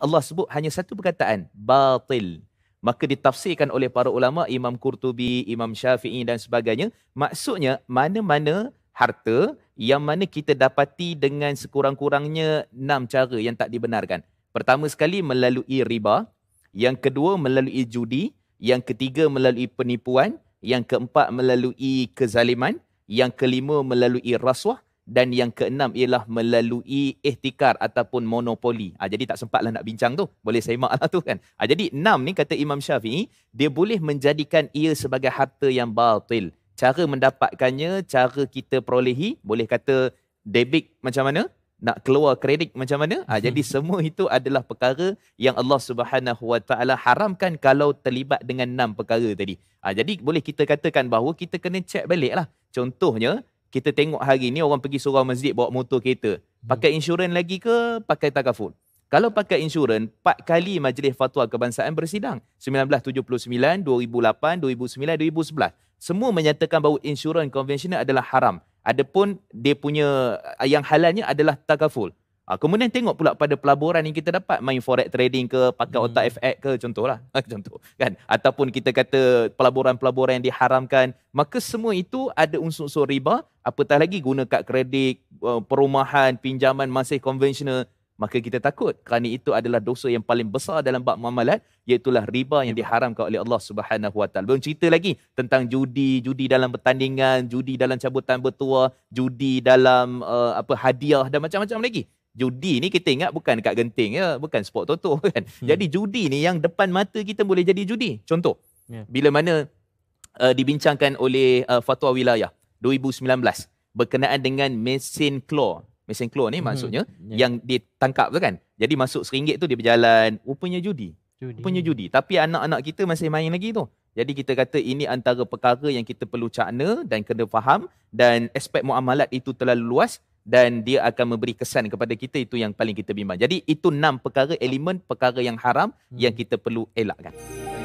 Allah sebut hanya satu perkataan batil maka ditafsirkan oleh para ulama Imam Qurtubi Imam Syafi'i dan sebagainya maksudnya mana-mana harta yang mana kita dapati dengan sekurang-kurangnya enam cara yang tak dibenarkan pertama sekali melalui riba yang kedua melalui judi yang ketiga melalui penipuan yang keempat melalui kezaliman yang kelima melalui rasuah dan yang keenam ialah melalui ihtikar ataupun monopoli. Ha, jadi tak sempatlah nak bincang tu. Boleh saya lah tu kan. Ha, jadi enam ni kata Imam Syafi'i, dia boleh menjadikan ia sebagai harta yang batil. Cara mendapatkannya, cara kita perolehi, boleh kata debit macam mana, nak keluar kredit macam mana. Ha, jadi semua itu adalah perkara yang Allah Subhanahu Wa Taala haramkan kalau terlibat dengan enam perkara tadi. Ha, jadi boleh kita katakan bahawa kita kena check balik lah. Contohnya, kita tengok hari ni orang pergi surau masjid bawa motor kereta. Pakai insurans lagi ke pakai takaful? Kalau pakai insurans, 4 kali Majlis Fatwa Kebangsaan bersidang. 1979, 2008, 2009, 2011. Semua menyatakan bahawa insurans konvensional adalah haram. Adapun dia punya yang halalnya adalah takaful. Ha, kemudian tengok pula pada pelaburan yang kita dapat main forex trading ke pakai otak hmm. FX ke contohlah ah, contoh kan ataupun kita kata pelaburan-pelaburan yang diharamkan maka semua itu ada unsur-unsur riba apatah lagi guna kad kredit eh, perumahan pinjaman masih konvensional maka kita takut kerana itu adalah dosa yang paling besar dalam bab muamalat iaitulah riba yang diharamkan oleh Allah Subhanahu Wa Taala. Belum cerita lagi tentang judi, judi dalam pertandingan, judi dalam cabutan bertuah, judi dalam uh, apa hadiah dan macam-macam lagi judi ni kita ingat bukan dekat genting ya bukan sport toto kan yeah. Hmm. jadi judi ni yang depan mata kita boleh jadi judi contoh yeah. bila mana uh, dibincangkan oleh uh, fatwa wilayah 2019 berkenaan dengan mesin claw mesin claw ni hmm maksudnya yeah. yang ditangkap tu kan jadi masuk seringgit tu dia berjalan rupanya judi judi rupanya judi tapi anak-anak kita masih main lagi tu jadi kita kata ini antara perkara yang kita perlu cakna dan kena faham dan aspek muamalat itu terlalu luas dan dia akan memberi kesan kepada kita itu yang paling kita bimbang. Jadi itu enam perkara elemen perkara yang haram hmm. yang kita perlu elakkan. Hmm.